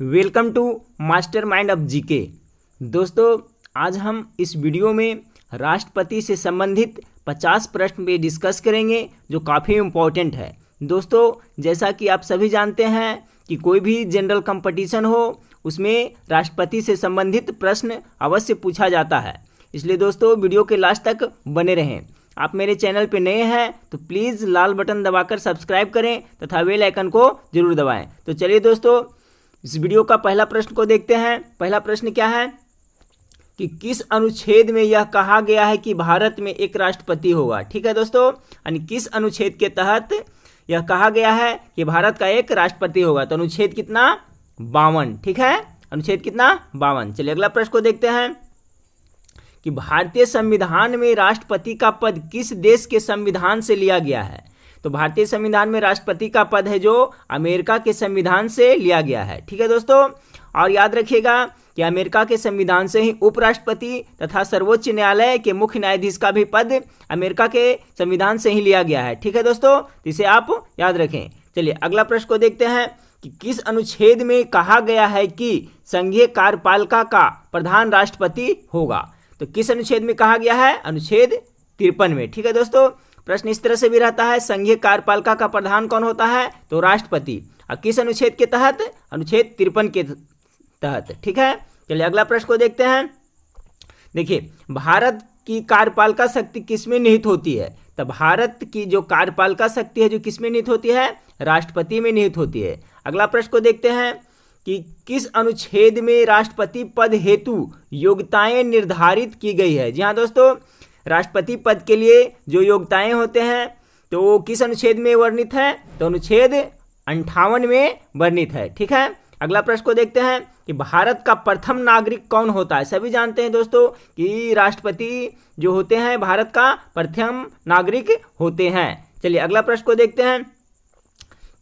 welcome to master mind of GK दोस्तों आज हम इस वीडियो में राष्ट्रपति से संबंधित 50 प्रश्न पे डिस्कस करेंगे जो काफ़ी इम्पोर्टेंट है दोस्तों जैसा कि आप सभी जानते हैं कि कोई भी जनरल कंपटीशन हो उसमें राष्ट्रपति से संबंधित प्रश्न अवश्य पूछा जाता है इसलिए दोस्तों वीडियो के लास्ट तक बने रहें आप मेरे चैनल पर नए हैं तो प्लीज़ लाल बटन दबाकर सब्सक्राइब करें तथा बेल आइकन को जरूर दबाएं तो चलिए दोस्तों इस वीडियो का पहला प्रश्न को देखते हैं पहला प्रश्न क्या है कि किस अनुच्छेद में यह कहा गया है कि भारत में एक राष्ट्रपति होगा ठीक है दोस्तों यानी किस अनुच्छेद के तहत यह कहा गया है कि भारत का एक राष्ट्रपति होगा तो अनुच्छेद कितना बावन ठीक है अनुच्छेद कितना बावन चलिए अगला प्रश्न को देखते हैं कि भारतीय संविधान में राष्ट्रपति का पद किस देश के संविधान से लिया गया है तो भारतीय संविधान में राष्ट्रपति का पद है जो अमेरिका के संविधान से लिया गया है ठीक है दोस्तों और याद रखिएगा कि अमेरिका के संविधान से ही उपराष्ट्रपति तथा सर्वोच्च न्यायालय के मुख्य न्यायाधीश का भी पद अमेरिका के संविधान से ही लिया गया है ठीक है दोस्तों इसे आप याद रखें चलिए अगला प्रश्न को देखते हैं कि किस अनुच्छेद में कहा गया है कि संघीय कार्यपालिका का प्रधान राष्ट्रपति होगा तो किस अनुच्छेद में कहा गया है अनुच्छेद तिरपन में ठीक है दोस्तों प्रश्न इस तरह से भी रहता है संघीय कार्यपालिका का प्रधान कौन होता है तो राष्ट्रपति और किस अनुच्छेद के तहत अनुच्छेद तिरपन के तहत ठीक है चलिए अगला प्रश्न को देखते हैं देखिए भारत की कार्यपालिका शक्ति किसमें निहित होती है तो भारत की जो कार्यपालिका शक्ति है जो किसमें निहित होती है राष्ट्रपति में निहित होती है अगला प्रश्न को देखते हैं कि किस अनुच्छेद में राष्ट्रपति पद हेतु योग्यताएं निर्धारित की गई है जी हाँ दोस्तों राष्ट्रपति पद के लिए जो योग्यताएं होते हैं तो वो किस अनुच्छेद में वर्णित है तो अनुच्छेद अंठावन में वर्णित है ठीक है अगला प्रश्न को देखते हैं कि भारत का प्रथम नागरिक कौन होता है सभी जानते हैं दोस्तों कि राष्ट्रपति जो होते हैं भारत का प्रथम नागरिक होते हैं चलिए अगला प्रश्न को देखते हैं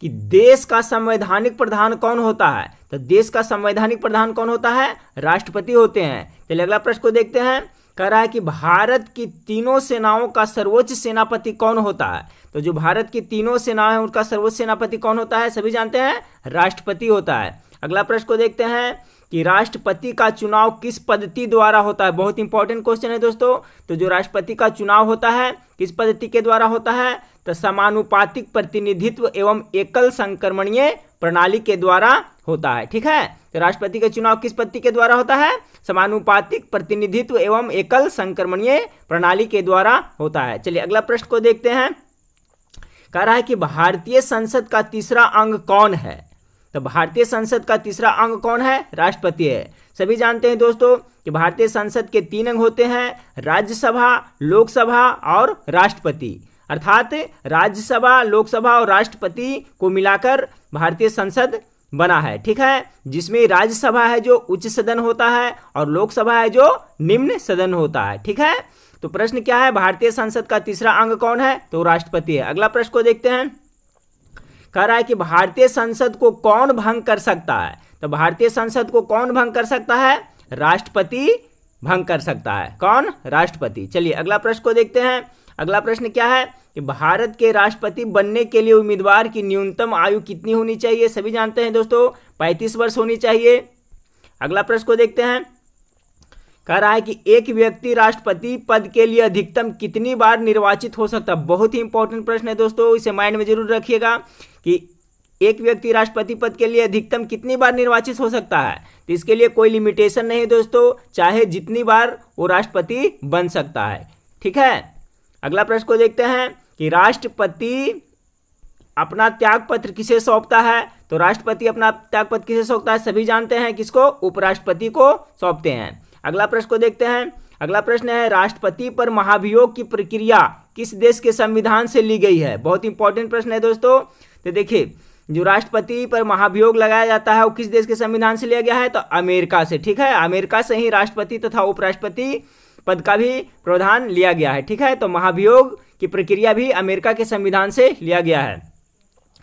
कि देश का संवैधानिक प्रधान कौन होता है तो देश का संवैधानिक प्रधान कौन होता है राष्ट्रपति होते हैं चलिए अगला प्रश्न को देखते हैं कह रहा है कि भारत की तीनों सेनाओं का सर्वोच्च सेनापति कौन होता है तो जो भारत की तीनों सेनाएं हैं उनका सर्वोच्च सेनापति कौन होता है सभी जानते हैं राष्ट्रपति होता है अगला प्रश्न को देखते हैं कि राष्ट्रपति का चुनाव किस पद्धति द्वारा होता है बहुत इंपॉर्टेंट क्वेश्चन है दोस्तों तो जो राष्ट्रपति का चुनाव होता है किस पद्धति के द्वारा होता है तो समानुपातिक प्रतिनिधित्व एवं एकल संक्रमणीय प्रणाली के द्वारा होता है ठीक है तो राष्ट्रपति का चुनाव किस पद्धति के द्वारा होता है समानुपातिक प्रतिनिधित्व एवं एकल संक्रमणीय प्रणाली के द्वारा होता है चलिए अगला प्रश्न को देखते हैं कह रहा है कि भारतीय संसद का तीसरा अंग कौन है तो भारतीय संसद का तीसरा अंग कौन है राष्ट्रपति है सभी जानते हैं दोस्तों कि भारतीय संसद के तीन अंग होते हैं राज्यसभा लोकसभा और राष्ट्रपति अर्थात राज्यसभा लोकसभा और राष्ट्रपति को मिलाकर भारतीय संसद बना है ठीक है जिसमें राज्यसभा है जो उच्च सदन होता है और लोकसभा है जो निम्न सदन होता है ठीक है तो प्रश्न क्या है भारतीय संसद का तीसरा अंग कौन है तो राष्ट्रपति है अगला प्रश्न को देखते हैं कह रहा है कि भारतीय संसद को कौन भंग कर सकता है तो भारतीय संसद को कौन भंग कर सकता है राष्ट्रपति भंग कर सकता है कौन राष्ट्रपति चलिए अगला प्रश्न को देखते हैं अगला प्रश्न क्या है कि भारत के राष्ट्रपति बनने के लिए उम्मीदवार की न्यूनतम आयु कितनी होनी चाहिए सभी जानते हैं दोस्तों पैंतीस वर्ष होनी चाहिए अगला प्रश्न को देखते हैं कह रहा है कि एक व्यक्ति राष्ट्रपति पद के लिए अधिकतम कितनी बार निर्वाचित हो सकता है बहुत ही इंपॉर्टेंट प्रश्न है दोस्तों इसे माइंड में जरूर रखिएगा कि एक व्यक्ति राष्ट्रपति पद के लिए अधिकतम कितनी बार निर्वाचित हो सकता है तो इसके लिए कोई लिमिटेशन नहीं दोस्तों चाहे जितनी बार वो राष्ट्रपति बन सकता है ठीक है अगला प्रश्न को देखते हैं कि राष्ट्रपति अपना त्याग पत्र किसे सौंपता है तो राष्ट्रपति अपना त्याग पत्र किसे सौंपता है सभी जानते हैं किसको उपराष्ट्रपति को सौंपते हैं अगला प्रश्न को देखते हैं अगला प्रश्न है राष्ट्रपति पर महाभियोग की प्रक्रिया किस देश के संविधान से ली गई है बहुत इंपॉर्टेंट प्रश्न है दोस्तों तो देखिए जो राष्ट्रपति पर महाभियोग लगाया जाता है वो किस देश के संविधान से लिया गया है तो अमेरिका से ठीक है अमेरिका से ही राष्ट्रपति तथा तो उपराष्ट्रपति पद का भी प्रावधान लिया गया है ठीक है तो महाभियोग की प्रक्रिया भी अमेरिका के संविधान से लिया गया है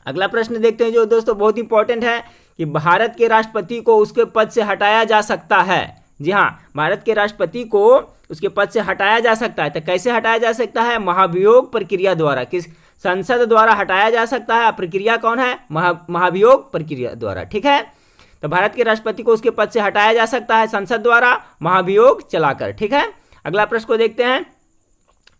अगला प्रश्न देखते हैं जो दोस्तों बहुत इंपॉर्टेंट है कि भारत के राष्ट्रपति को उसके पद से हटाया जा सकता है जी हाँ भारत के राष्ट्रपति को उसके पद से हटाया जा सकता है तो कैसे हटाया जा सकता है महाभियोग प्रक्रिया द्वारा किस संसद द्वारा हटाया जा सकता है प्रक्रिया कौन है महा महाभियोग प्रक्रिया द्वारा ठीक है तो भारत के राष्ट्रपति को उसके पद से हटाया जा सकता है संसद द्वारा महाभियोग चलाकर ठीक है अगला प्रश्न को देखते हैं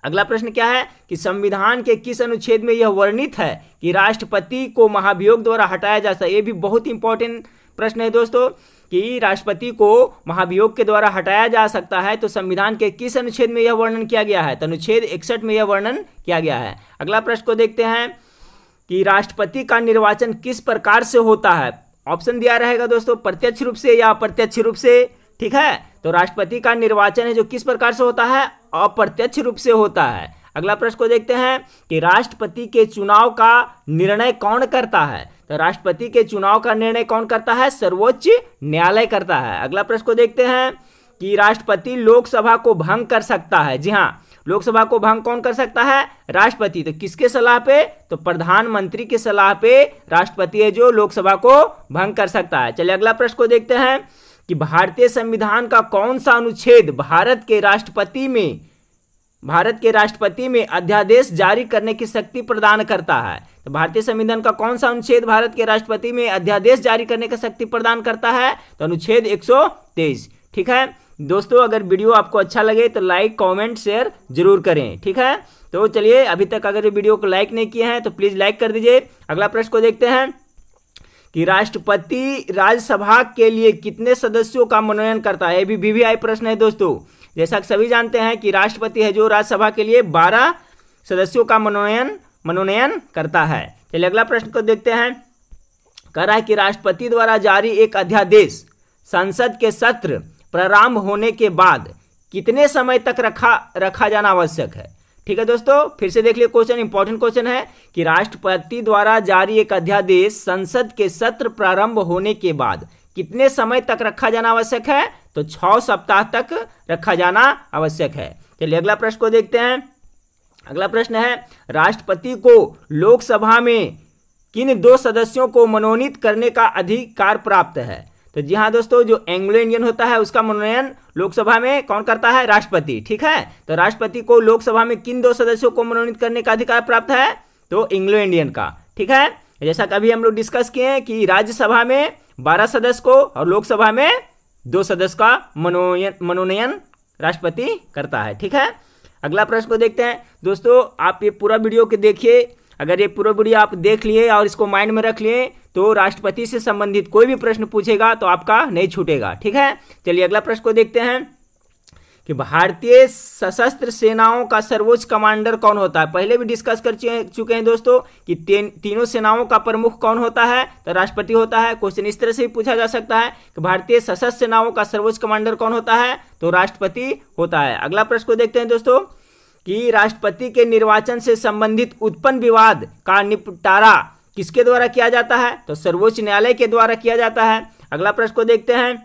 अगला प्रश्न क्या है कि संविधान के किस अनुच्छेद में यह वर्णित है कि राष्ट्रपति को महाभियोग द्वारा हटाया जा सकता है ये भी बहुत इंपॉर्टेंट प्रश्न है दोस्तों कि राष्ट्रपति को महाभियोग के द्वारा हटाया जा सकता है तो संविधान के किस अनुच्छेद में यह वर्णन किया गया है तो अनुच्छेद इकसठ में यह वर्णन किया गया है अगला प्रश्न को देखते हैं कि राष्ट्रपति का निर्वाचन किस प्रकार से होता है ऑप्शन दिया रहेगा दोस्तों प्रत्यक्ष रूप से या अप्रत्यक्ष रूप से ठीक है तो राष्ट्रपति का निर्वाचन है जो किस प्रकार से होता है अप्रत्यक्ष रूप से होता है अगला प्रश्न को देखते हैं कि राष्ट्रपति के चुनाव का निर्णय कौन करता है तो राष्ट्रपति के चुनाव का निर्णय कौन करता है सर्वोच्च न्यायालय करता है अगला प्रश्न को देखते हैं कि राष्ट्रपति लोकसभा को भंग कर सकता है जी हाँ लोकसभा को भंग कौन कर सकता है राष्ट्रपति तो किसके सलाह पे तो प्रधानमंत्री के सलाह पे राष्ट्रपति है जो लोकसभा को भंग कर सकता है चलिए अगला प्रश्न को देखते हैं कि भारतीय संविधान का कौन सा अनुच्छेद भारत के राष्ट्रपति में भारत के राष्ट्रपति में अध्यादेश जारी करने की शक्ति प्रदान करता है तो भारतीय संविधान का कौन सा अनुच्छेद भारत के राष्ट्रपति में अध्यादेश जारी करने का शक्ति प्रदान करता है तो अनुच्छेद एक ठीक है दोस्तों अगर वीडियो आपको अच्छा लगे तो लाइक कमेंट शेयर जरूर करें ठीक है तो चलिए अभी तक अगर वीडियो को लाइक नहीं किया है तो प्लीज़ लाइक कर दीजिए अगला प्रश्न को देखते हैं कि राष्ट्रपति राज्यसभा के लिए कितने सदस्यों का मनोनयन करता है ये भी वीवीआई प्रश्न है दोस्तों जैसा कि सभी जानते हैं कि राष्ट्रपति है जो राज्यसभा के लिए बारह सदस्यों का मनोनयन मनोनयन करता है चलिए अगला प्रश्न को देखते हैं कह रहा है कि राष्ट्रपति द्वारा जारी एक अध्यादेश संसद के सत्र प्रारंभ होने के बाद कितने समय तक रखा रखा जाना आवश्यक है ठीक है दोस्तों फिर से देख लिए क्वेश्चन इंपॉर्टेंट क्वेश्चन है कि राष्ट्रपति द्वारा जारी एक अध्यादेश संसद के सत्र प्रारंभ होने के बाद कितने समय तक रखा जाना आवश्यक है तो छ सप्ताह तक रखा जाना आवश्यक है चलिए अगला प्रश्न को देखते हैं अगला प्रश्न है राष्ट्रपति को लोकसभा में किन दो सदस्यों को मनोनीत करने का अधिकार प्राप्त है तो जी हाँ दोस्तों जो एंग्लो इंडियन होता है उसका मनोनयन लोकसभा में कौन करता है राष्ट्रपति ठीक है तो राष्ट्रपति को लोकसभा में किन दो सदस्यों को मनोनीत करने का अधिकार प्राप्त है तो इंग्लो इंडियन का ठीक है जैसा कभी हम लोग डिस्कस किए हैं कि राज्यसभा में बारह सदस्य को और लोकसभा में दो सदस्य का मनोनयन मनोनयन राष्ट्रपति करता है ठीक है अगला प्रश्न को देखते हैं दोस्तों आप ये पूरा वीडियो के देखिए अगर ये पूरा वीडियो आप देख लिए और इसको माइंड में रख लिए तो राष्ट्रपति से संबंधित कोई भी प्रश्न पूछेगा तो आपका नहीं छूटेगा ठीक है चलिए अगला प्रश्न को देखते हैं कि भारतीय सशस्त्र सेनाओं का सर्वोच्च कमांडर कौन होता है पहले भी डिस्कस कर चुके हैं दोस्तों कि तीनों सेनाओं का प्रमुख कौन होता है तो राष्ट्रपति होता है क्वेश्चन इस तरह से भी पूछा जा सकता है कि भारतीय सशस्त्र सेनाओं का सर्वोच्च कमांडर कौन होता है तो राष्ट्रपति होता है अगला प्रश्न को देखते हैं दोस्तों कि राष्ट्रपति के निर्वाचन से संबंधित उत्पन्न विवाद का निपटारा किसके द्वारा किया जाता है तो सर्वोच्च न्यायालय के द्वारा किया जाता है अगला प्रश्न को देखते हैं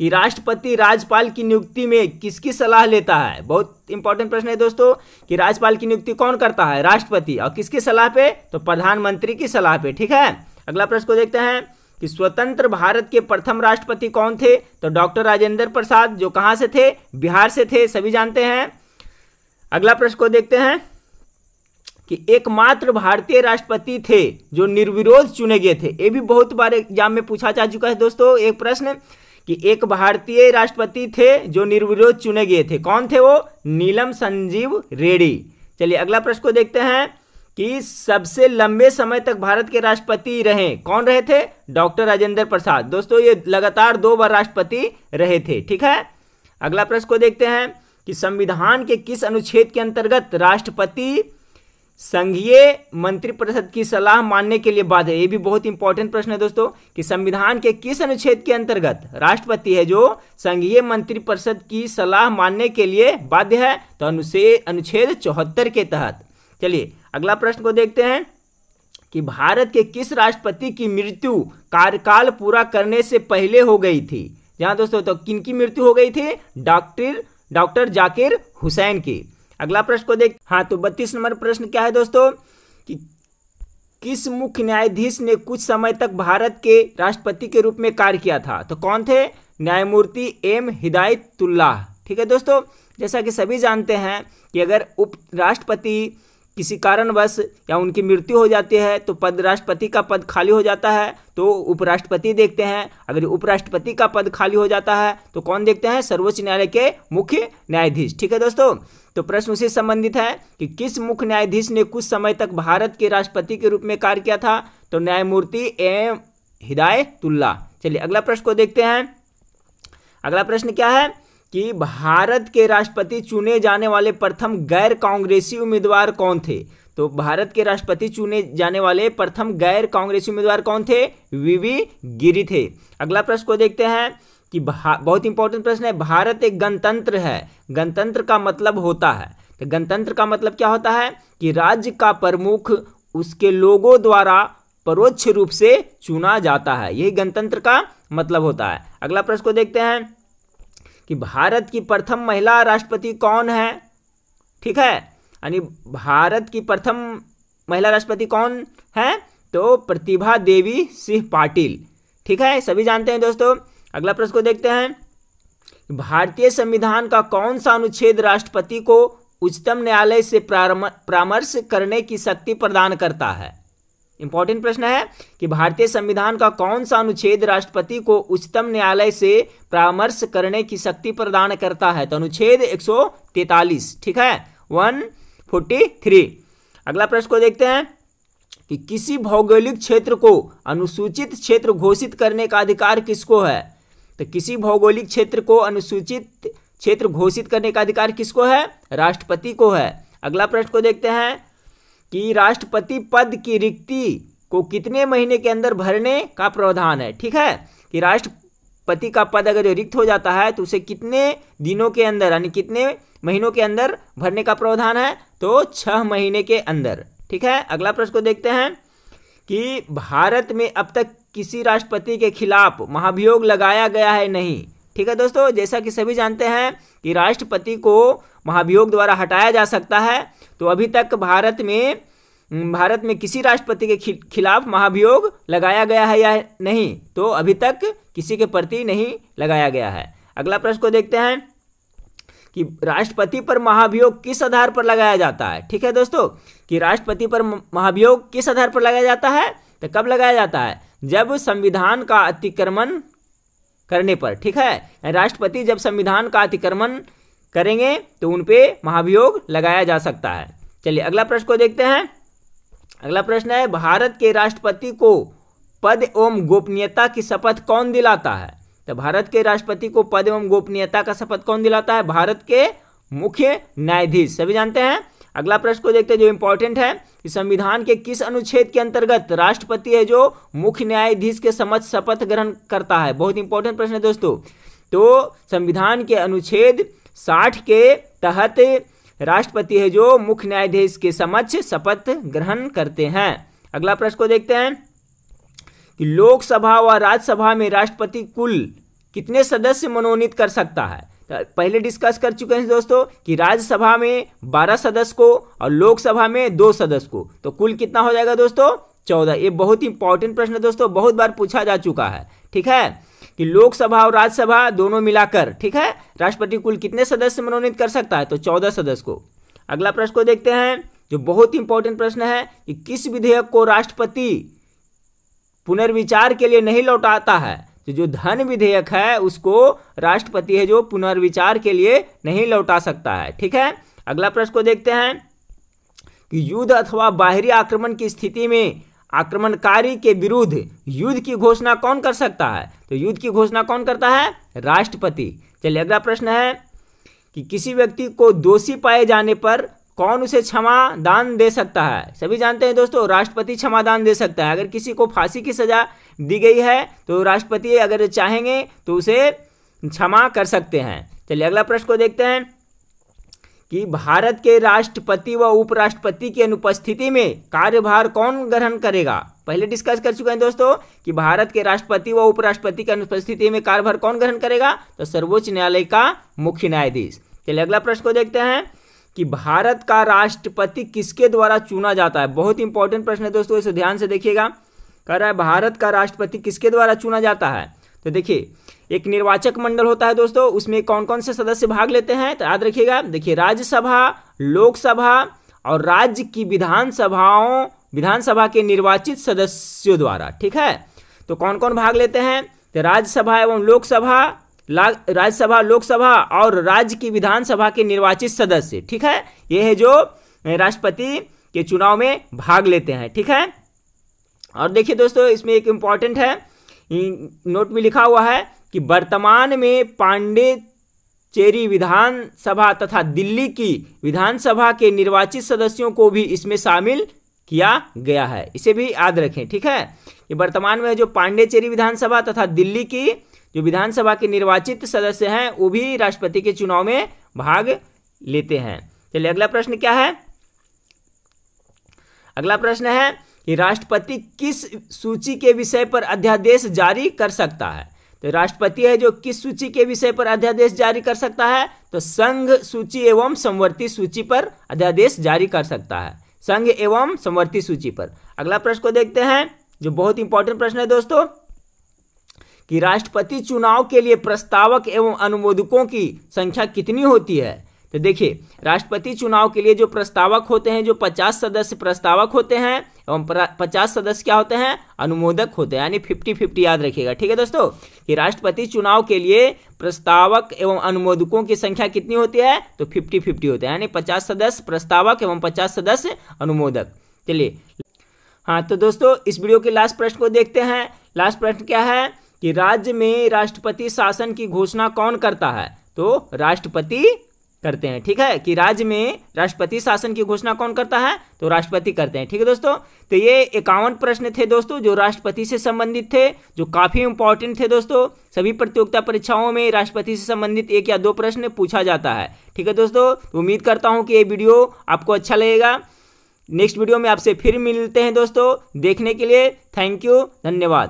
कि राष्ट्रपति राज्यपाल की नियुक्ति में किसकी सलाह लेता है बहुत इंपॉर्टेंट प्रश्न है दोस्तों कि राज्यपाल की नियुक्ति कौन करता है राष्ट्रपति और किसकी सलाह पे तो प्रधानमंत्री की सलाह पे ठीक है अगला प्रश्न को देखते हैं कि स्वतंत्र भारत के प्रथम राष्ट्रपति कौन थे तो डॉक्टर राजेंद्र प्रसाद जो कहां से थे बिहार से थे सभी जानते हैं अगला प्रश्न को देखते हैं कि एकमात्र भारतीय राष्ट्रपति थे जो निर्विरोध चुने गए थे ये भी बहुत बार एग्जाम में पूछा जा चुका है दोस्तों एक प्रश्न कि एक भारतीय राष्ट्रपति थे जो निर्विरोध चुने गए थे कौन थे वो नीलम संजीव रेड्डी चलिए अगला प्रश्न को देखते हैं कि सबसे लंबे समय तक भारत के राष्ट्रपति रहे कौन रहे थे डॉक्टर राजेंद्र प्रसाद दोस्तों ये लगातार दो बार राष्ट्रपति रहे थे ठीक है अगला प्रश्न को देखते हैं कि संविधान के किस अनुच्छेद के अंतर्गत राष्ट्रपति संघीय मंत्रिपरिषद की सलाह मानने के लिए बाध्य ये भी बहुत इंपॉर्टेंट प्रश्न है दोस्तों कि संविधान के किस अनुच्छेद के अंतर्गत राष्ट्रपति है जो संघीय मंत्रिपरिषद की सलाह मानने के लिए बाध्य है तो अनुच्छेद अनुच्छेद चौहत्तर के तहत चलिए अगला प्रश्न को देखते हैं कि भारत के किस राष्ट्रपति की मृत्यु कार्यकाल पूरा करने से पहले हो गई थी जहां दोस्तों तो किन की मृत्यु हो गई थी डॉक्टर डॉक्टर जाकिर हुसैन की अगला प्रश्न को देख हाँ तो बत्तीस नंबर प्रश्न क्या है दोस्तों कि किस मुख्य न्यायाधीश ने कुछ समय तक भारत के राष्ट्रपति के रूप में कार्य किया था तो कौन थे न्यायमूर्ति एम हिदायतुल्लाह ठीक है दोस्तों जैसा कि सभी जानते हैं कि अगर उप राष्ट्रपति किसी कारणवश या उनकी मृत्यु हो जाती है तो पद राष्ट्रपति का पद खाली हो जाता है तो उपराष्ट्रपति देखते हैं अगर उपराष्ट्रपति का पद खाली हो जाता है तो कौन देखते हैं सर्वोच्च न्यायालय के मुख्य न्यायाधीश ठीक है दोस्तों तो प्रश्न उसी संबंधित है कि किस मुख्य न्यायाधीश ने कुछ समय तक भारत के राष्ट्रपति के रूप में कार्य किया था तो न्यायमूर्ति एम हिदायतुल्ला चलिए अगला प्रश्न को देखते हैं अगला प्रश्न क्या है कि भारत के राष्ट्रपति चुने जाने वाले प्रथम गैर कांग्रेसी उम्मीदवार कौन थे तो भारत के राष्ट्रपति चुने जाने वाले प्रथम गैर कांग्रेसी उम्मीदवार कौन थे वीवी गिरी थे अगला प्रश्न को देखते हैं कि बहुत इंपॉर्टेंट प्रश्न है भारत एक गणतंत्र है गणतंत्र का मतलब होता है तो गणतंत्र का मतलब क्या होता है कि राज्य का प्रमुख उसके लोगों द्वारा परोक्ष रूप से चुना जाता है यही गणतंत्र का मतलब होता है अगला प्रश्न को देखते हैं कि भारत की प्रथम महिला राष्ट्रपति कौन है ठीक है यानी भारत की प्रथम महिला राष्ट्रपति कौन है तो प्रतिभा देवी सिंह पाटिल ठीक है सभी जानते हैं दोस्तों अगला प्रश्न को देखते हैं भारतीय संविधान का कौन सा अनुच्छेद राष्ट्रपति को उच्चतम न्यायालय से परामर्श करने की शक्ति प्रदान करता है इंपॉर्टेंट प्रश्न है कि भारतीय संविधान का कौन सा अनुच्छेद राष्ट्रपति को उच्चतम न्यायालय से परामर्श करने की शक्ति प्रदान करता है तो अनुच्छेद 143 ठीक है 143 अगला प्रश्न को देखते हैं कि किसी भौगोलिक क्षेत्र को अनुसूचित क्षेत्र घोषित करने का अधिकार किसको है तो किसी भौगोलिक क्षेत्र को अनुसूचित क्षेत्र घोषित करने का अधिकार किसको है राष्ट्रपति को है अगला प्रश्न को देखते हैं कि राष्ट्रपति पद की रिक्ति को कितने महीने के अंदर भरने का प्रावधान है ठीक है कि राष्ट्रपति का पद अगर रिक्त हो जाता है तो उसे कितने दिनों के अंदर यानी कितने महीनों के अंदर भरने का प्रावधान है तो छह महीने के अंदर ठीक है अगला प्रश्न को देखते हैं कि भारत में अब तक किसी राष्ट्रपति के खिलाफ महाभियोग लगाया गया है नहीं ठीक है दोस्तों जैसा कि सभी जानते हैं कि राष्ट्रपति को महाभियोग द्वारा हटाया जा सकता है तो अभी तक भारत में भारत में किसी राष्ट्रपति के खिलाफ महाभियोग लगाया गया है या नहीं तो अभी तक किसी के प्रति नहीं लगाया गया है अगला प्रश्न को देखते हैं कि राष्ट्रपति पर महाभियोग किस आधार पर लगाया जाता है ठीक है दोस्तों कि राष्ट्रपति पर महाभियोग किस आधार पर लगाया जाता है तो कब लगाया जाता है जब संविधान का अतिक्रमण करने पर ठीक है राष्ट्रपति जब संविधान का अतिक्रमण करेंगे तो उन महाभियोग लगाया जा सकता है चलिए अगला प्रश्न को देखते हैं अगला प्रश्न है भारत के राष्ट्रपति को पद एवं गोपनीयता की शपथ कौन दिलाता है तो भारत के राष्ट्रपति को पद एवं गोपनीयता का शपथ कौन दिलाता है भारत के मुख्य न्यायाधीश सभी जानते हैं अगला प्रश्न को देखते हैं जो इंपॉर्टेंट है कि संविधान के किस अनुच्छेद के अंतर्गत राष्ट्रपति है जो मुख्य न्यायाधीश के समक्ष शपथ ग्रहण करता है बहुत इंपॉर्टेंट प्रश्न है दोस्तों तो संविधान के अनुच्छेद साठ के तहत राष्ट्रपति है जो मुख्य न्यायाधीश के समक्ष शपथ ग्रहण करते हैं अगला प्रश्न को देखते हैं कि लोकसभा व राज्यसभा में राष्ट्रपति कुल कितने सदस्य मनोनीत कर सकता है तो पहले डिस्कस कर चुके हैं दोस्तों कि राज्यसभा में 12 सदस्य को और लोकसभा में दो सदस्य को तो कुल कितना हो जाएगा दोस्तों चौदह ये बहुत इंपॉर्टेंट प्रश्न है दोस्तों बहुत बार पूछा जा चुका है ठीक है कि लोकसभा और राज्यसभा दोनों मिलाकर ठीक है राष्ट्रपति कुल कितने सदस्य मनोनीत कर सकता है तो चौदह सदस्य को अगला प्रश्न को देखते हैं जो बहुत इंपॉर्टेंट प्रश्न है कि किस विधेयक को राष्ट्रपति पुनर्विचार के लिए नहीं लौटाता है तो जो धन विधेयक है उसको राष्ट्रपति है जो पुनर्विचार के लिए नहीं लौटा सकता है ठीक है अगला प्रश्न को देखते हैं कि युद्ध अथवा बाहरी आक्रमण की स्थिति में आक्रमणकारी के विरुद्ध युद्ध की घोषणा कौन कर सकता है तो युद्ध की घोषणा कौन करता है राष्ट्रपति चलिए अगला प्रश्न है कि किसी व्यक्ति को दोषी पाए जाने पर कौन उसे क्षमा दान दे सकता है सभी जानते हैं दोस्तों राष्ट्रपति क्षमा दान दे सकता है अगर किसी को फांसी की सजा दी गई है तो राष्ट्रपति अगर चाहेंगे तो उसे क्षमा कर सकते हैं चलिए अगला प्रश्न को देखते हैं कि भारत के राष्ट्रपति व उपराष्ट्रपति की अनुपस्थिति में कार्यभार कौन ग्रहण करेगा पहले डिस्कस कर चुके हैं दोस्तों कि भारत के राष्ट्रपति व उपराष्ट्रपति की अनुपस्थिति में कार्यभार कौन ग्रहण करेगा तो सर्वोच्च न्यायालय का मुख्य न्यायाधीश चलिए अगला प्रश्न को देखते हैं कि भारत का राष्ट्रपति किसके द्वारा चुना जाता है बहुत इंपॉर्टेंट प्रश्न है दोस्तों इसे ध्यान से देखिएगा कह रहा है भारत का राष्ट्रपति किसके द्वारा चुना जाता है तो देखिए एक निर्वाचक मंडल होता है दोस्तों उसमें कौन कौन से सदस्य भाग लेते हैं तो याद रखिएगा देखिए राज्यसभा लोकसभा और राज्य की विधानसभाओं विधानसभा के निर्वाचित सदस्यों द्वारा ठीक है तो कौन कौन भाग लेते हैं तो राज्यसभा एवं लोकसभा राज्यसभा लोकसभा और राज्य की विधानसभा के निर्वाचित सदस्य ठीक है ये है जो राष्ट्रपति के चुनाव में भाग लेते हैं ठीक है और देखिए दोस्तों इसमें एक इंपॉर्टेंट है नोट में लिखा हुआ है कि वर्तमान में पांडे चेरी विधानसभा तथा दिल्ली की विधानसभा के निर्वाचित सदस्यों को भी इसमें शामिल किया गया है इसे भी याद रखें ठीक है कि वर्तमान में जो पांडेचेरी विधानसभा तथा दिल्ली की जो विधानसभा के निर्वाचित सदस्य हैं वो भी राष्ट्रपति के चुनाव में भाग लेते हैं चलिए अगला प्रश्न क्या है अगला प्रश्न है राष्ट्रपति किस सूची के विषय पर अध्यादेश जारी कर सकता है तो राष्ट्रपति है जो किस सूची के विषय पर अध्यादेश जारी कर सकता है तो संघ सूची एवं संवर्ती सूची पर अध्यादेश जारी कर सकता है संघ एवं संवर्ती सूची पर अगला प्रश्न को देखते हैं जो बहुत इंपॉर्टेंट प्रश्न है दोस्तों कि राष्ट्रपति चुनाव के लिए प्रस्तावक एवं अनुमोदकों की संख्या कितनी होती है तो देखिए राष्ट्रपति चुनाव के लिए जो प्रस्तावक होते हैं जो पचास सदस्य प्रस्तावक होते हैं एवं पचास सदस्य क्या होते हैं अनुमोदक होते हैं यानी फिफ्टी फिफ्टी याद रखिएगा ठीक है दोस्तों कि राष्ट्रपति चुनाव के लिए प्रस्तावक एवं अनुमोदकों की संख्या कितनी होती है तो फिफ्टी फिफ्टी होते हैं यानी पचास सदस्य प्रस्तावक एवं पचास सदस्य अनुमोदक चलिए हाँ तो दोस्तों इस वीडियो के लास्ट प्रश्न को देखते हैं लास्ट प्रश्न क्या है कि राज्य में राष्ट्रपति शासन की घोषणा कौन करता है तो राष्ट्रपति करते हैं ठीक है कि राज्य में राष्ट्रपति शासन की घोषणा कौन करता है तो राष्ट्रपति करते हैं ठीक है दोस्तों तो ये इक्यावन प्रश्न थे दोस्तों जो राष्ट्रपति से संबंधित थे जो काफ़ी इंपॉर्टेंट थे दोस्तों सभी प्रतियोगिता परीक्षाओं में राष्ट्रपति से संबंधित एक या दो प्रश्न पूछा जाता है ठीक है दोस्तों तो उम्मीद करता हूँ कि ये वीडियो आपको अच्छा लगेगा नेक्स्ट वीडियो में आपसे फिर मिलते हैं दोस्तों देखने के लिए थैंक यू धन्यवाद